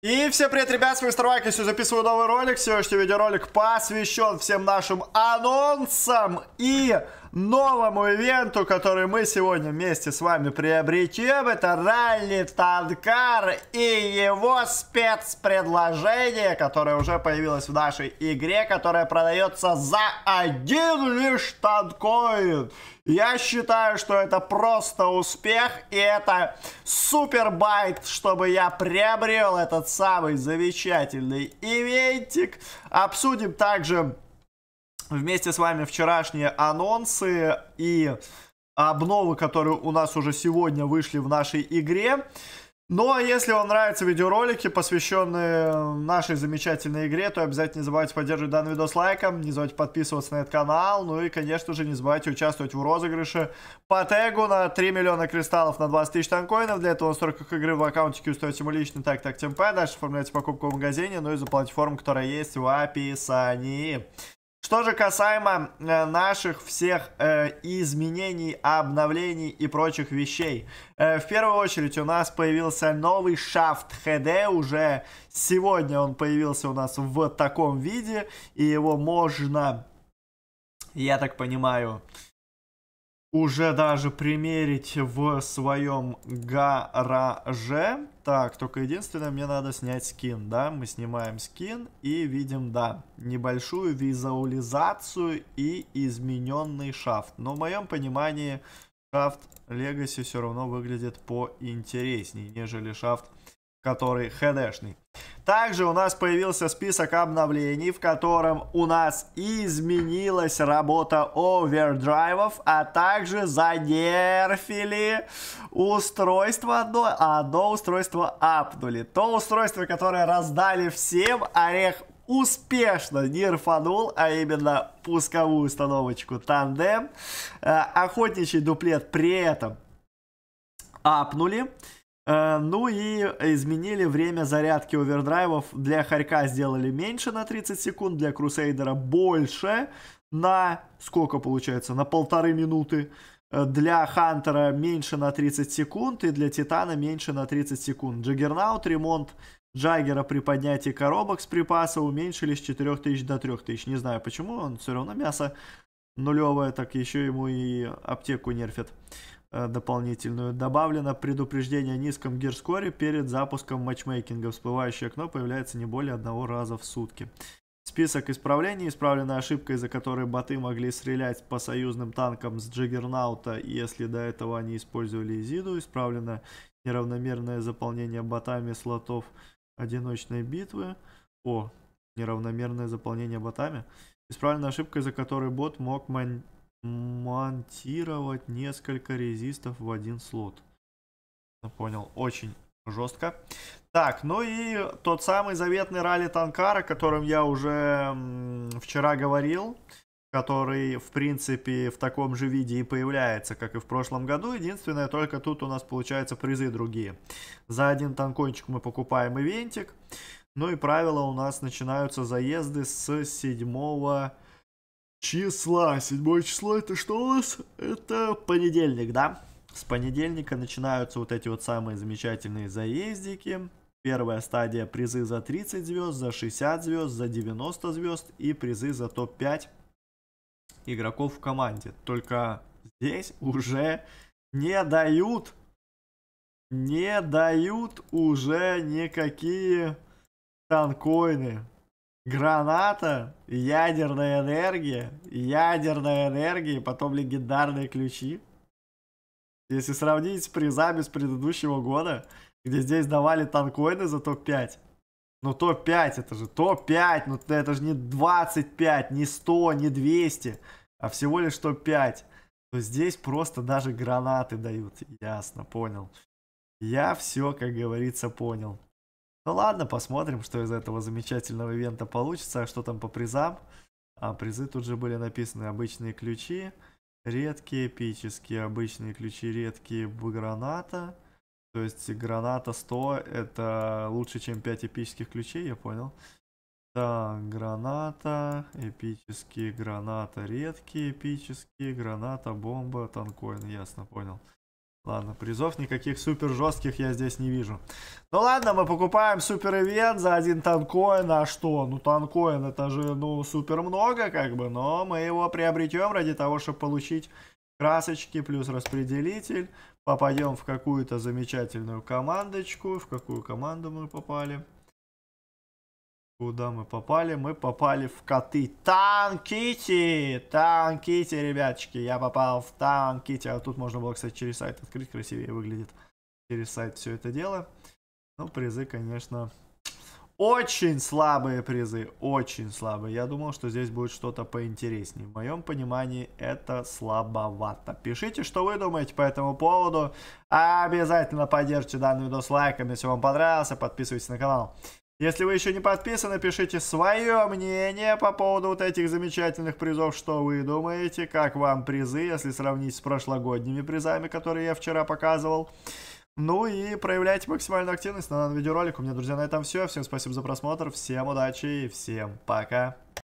И всем привет, ребят, с вами Старвайк, я сегодня записываю новый ролик. Сегодняшний видеоролик посвящен всем нашим анонсам и новому ивенту, который мы сегодня вместе с вами приобретем. Это ралли Танкар и его спецпредложение, которое уже появилось в нашей игре, которое продается за один лишь танкоин. Я считаю, что это просто успех, и это супер байт, чтобы я приобрел этот самый замечательный ивентик. Обсудим также вместе с вами вчерашние анонсы и обновы, которые у нас уже сегодня вышли в нашей игре. Ну а если вам нравятся видеоролики, посвященные нашей замечательной игре, то обязательно не забывайте поддерживать данный видос лайком, не забывайте подписываться на этот канал, ну и, конечно же, не забывайте участвовать в розыгрыше по тегу на 3 миллиона кристаллов на 20 тысяч танкоинов. Для этого в настройках игры в аккаунтике установите ему личный так так темп, дальше оформляйте покупку в магазине, ну и заплатите форму, которая есть в описании. Что же касаемо э, наших всех э, изменений, обновлений и прочих вещей. Э, в первую очередь у нас появился новый шафт HD. Уже сегодня он появился у нас в таком виде. И его можно, я так понимаю, уже даже примерить в своем гараже. Так, только единственное, мне надо снять скин, да? Мы снимаем скин и видим, да, небольшую визуализацию и измененный шафт. Но в моем понимании шафт Legacy все равно выглядит поинтереснее, нежели шафт, который хедешный. Также у нас появился список обновлений, в котором у нас изменилась работа овердрайвов, а также занерфили устройство одно, а одно устройство апнули. То устройство, которое раздали всем, орех успешно нерфанул, а именно пусковую установочку тандем. Э, охотничий дуплет при этом апнули. Э, ну и изменили время зарядки овердрайвов. Для Харька сделали меньше на 30 секунд, для Крусейдера больше на сколько получается? На полторы минуты. Э, для Хантера меньше на 30 секунд и для Титана меньше на 30 секунд. Джаггернаут, ремонт Джаггера при поднятии коробок с припаса уменьшили с 4000 до 3000. Не знаю почему, он все равно мясо нулевая, так еще ему и аптеку нерфят э, дополнительную. Добавлено предупреждение о низком гирскоре перед запуском матчмейкинга. Всплывающее окно появляется не более одного раза в сутки. Список исправлений. Исправлена ошибка, из-за которой боты могли стрелять по союзным танкам с Джиггернаута, если до этого они использовали Изиду. Исправлено неравномерное заполнение ботами слотов одиночной битвы. О, неравномерное заполнение ботами. Исправлена ошибка, из-за которой бот мог мон монтировать несколько резистов в один слот. Ну, понял, очень жестко. Так, ну и тот самый заветный ралли Танкара, о котором я уже вчера говорил, который, в принципе, в таком же виде и появляется, как и в прошлом году. Единственное, только тут у нас, получаются призы другие. За один танкончик мы покупаем ивентик. Ну и правила у нас начинаются заезды с 7 числа. 7 число это что у нас? Это понедельник, да? С понедельника начинаются вот эти вот самые замечательные заездики. Первая стадия призы за 30 звезд, за 60 звезд, за 90 звезд и призы за топ-5 игроков в команде. Только здесь уже не дают, не дают уже никакие танкоины, граната, ядерная энергия, ядерная энергия, потом легендарные ключи. Если сравнить с призами с предыдущего года, где здесь давали танкоины за топ-5, ну топ-5 это же топ-5, ну это же не 25, не 100, не 200, а всего лишь топ-5. То здесь просто даже гранаты дают. Ясно, понял. Я все, как говорится, понял. Ну ладно, посмотрим, что из этого замечательного ивента получится, а что там по призам. А призы тут же были написаны обычные ключи, редкие, эпические, обычные ключи, редкие, граната. То есть граната 100 это лучше, чем 5 эпических ключей, я понял. Так, граната, эпические, граната, редкие, эпические, граната, бомба, танкоин, ясно, понял. Ладно, призов никаких супер жестких я здесь не вижу. Ну ладно, мы покупаем супер ивент за один танкоин, а что? Ну танкоин это же, ну, супер много как бы, но мы его приобретем ради того, чтобы получить красочки плюс распределитель. Попадем в какую-то замечательную командочку. В какую команду мы попали? Куда мы попали? Мы попали в коты. Танкити! Танкити, ребяточки. Я попал в танкити. А тут можно было, кстати, через сайт открыть. Красивее выглядит через сайт все это дело. Ну призы, конечно, очень слабые призы. Очень слабые. Я думал, что здесь будет что-то поинтереснее. В моем понимании это слабовато. Пишите, что вы думаете по этому поводу. Обязательно поддержите данный видос лайком, если вам понравился. Подписывайтесь на канал. Если вы еще не подписаны, пишите свое мнение по поводу вот этих замечательных призов. Что вы думаете? Как вам призы, если сравнить с прошлогодними призами, которые я вчера показывал? Ну и проявляйте максимальную активность на данном видеоролике. У меня, друзья, на этом все. Всем спасибо за просмотр, всем удачи и всем пока.